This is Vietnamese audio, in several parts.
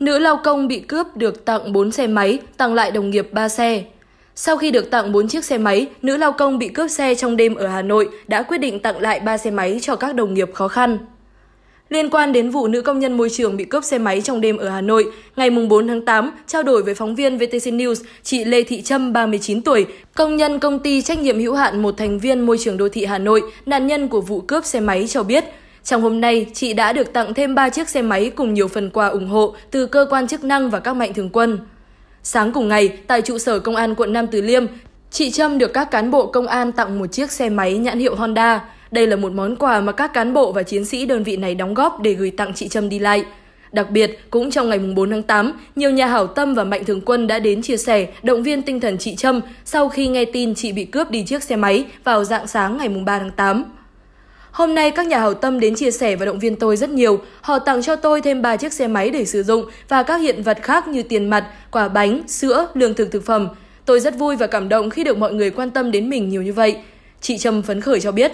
Nữ lao công bị cướp được tặng 4 xe máy, tặng lại đồng nghiệp 3 xe. Sau khi được tặng 4 chiếc xe máy, nữ lao công bị cướp xe trong đêm ở Hà Nội đã quyết định tặng lại 3 xe máy cho các đồng nghiệp khó khăn. Liên quan đến vụ nữ công nhân môi trường bị cướp xe máy trong đêm ở Hà Nội, ngày 4 tháng 8, trao đổi với phóng viên VTC News, chị Lê Thị Trâm, 39 tuổi, công nhân công ty trách nhiệm hữu hạn một thành viên môi trường đô thị Hà Nội, nạn nhân của vụ cướp xe máy cho biết, trong hôm nay, chị đã được tặng thêm 3 chiếc xe máy cùng nhiều phần quà ủng hộ từ cơ quan chức năng và các mạnh thường quân. Sáng cùng ngày, tại trụ sở công an quận Nam Từ Liêm, chị Trâm được các cán bộ công an tặng một chiếc xe máy nhãn hiệu Honda. Đây là một món quà mà các cán bộ và chiến sĩ đơn vị này đóng góp để gửi tặng chị Trâm đi lại. Đặc biệt, cũng trong ngày 4 tháng 8, nhiều nhà hảo tâm và mạnh thường quân đã đến chia sẻ, động viên tinh thần chị Trâm sau khi nghe tin chị bị cướp đi chiếc xe máy vào dạng sáng ngày 3 tháng 8. Hôm nay các nhà hảo tâm đến chia sẻ và động viên tôi rất nhiều. Họ tặng cho tôi thêm 3 chiếc xe máy để sử dụng và các hiện vật khác như tiền mặt, quả bánh, sữa, lương thực thực phẩm. Tôi rất vui và cảm động khi được mọi người quan tâm đến mình nhiều như vậy. Chị Trâm phấn khởi cho biết.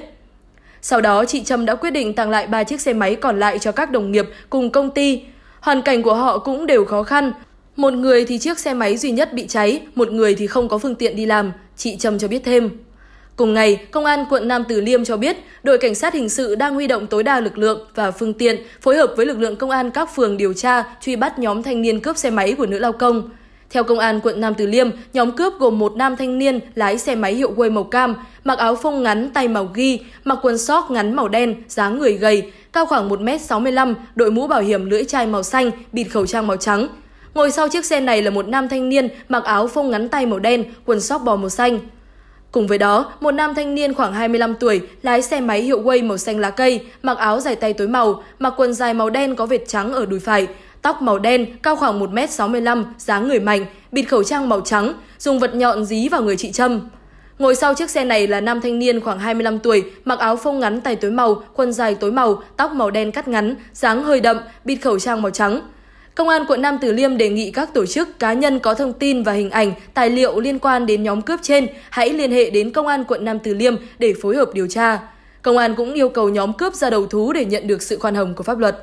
Sau đó, chị Trâm đã quyết định tặng lại 3 chiếc xe máy còn lại cho các đồng nghiệp cùng công ty. Hoàn cảnh của họ cũng đều khó khăn. Một người thì chiếc xe máy duy nhất bị cháy, một người thì không có phương tiện đi làm, chị Trâm cho biết thêm. Cùng ngày, Công an quận Nam Từ Liêm cho biết, đội cảnh sát hình sự đang huy động tối đa lực lượng và phương tiện phối hợp với lực lượng công an các phường điều tra, truy bắt nhóm thanh niên cướp xe máy của nữ lao công. Theo công an quận Nam Từ Liêm, nhóm cướp gồm một nam thanh niên lái xe máy hiệu quê màu cam, mặc áo phông ngắn tay màu ghi, mặc quần sóc ngắn màu đen, dáng người gầy, cao khoảng 1m65, đội mũ bảo hiểm lưỡi chai màu xanh, bịt khẩu trang màu trắng. Ngồi sau chiếc xe này là một nam thanh niên mặc áo phông ngắn tay màu đen, quần sóc bò màu xanh. Cùng với đó, một nam thanh niên khoảng 25 tuổi lái xe máy hiệu Way màu xanh lá cây, mặc áo dài tay tối màu, mặc quần dài màu đen có vệt trắng ở đùi phải, tóc màu đen, cao khoảng 1m65, dáng người mạnh, bịt khẩu trang màu trắng, dùng vật nhọn dí vào người chị Trâm. Ngồi sau chiếc xe này là nam thanh niên khoảng 25 tuổi, mặc áo phông ngắn tay tối màu, quần dài tối màu, tóc màu đen cắt ngắn, dáng hơi đậm, bịt khẩu trang màu trắng. Công an quận Nam Từ Liêm đề nghị các tổ chức cá nhân có thông tin và hình ảnh, tài liệu liên quan đến nhóm cướp trên hãy liên hệ đến Công an quận Nam Từ Liêm để phối hợp điều tra. Công an cũng yêu cầu nhóm cướp ra đầu thú để nhận được sự khoan hồng của pháp luật.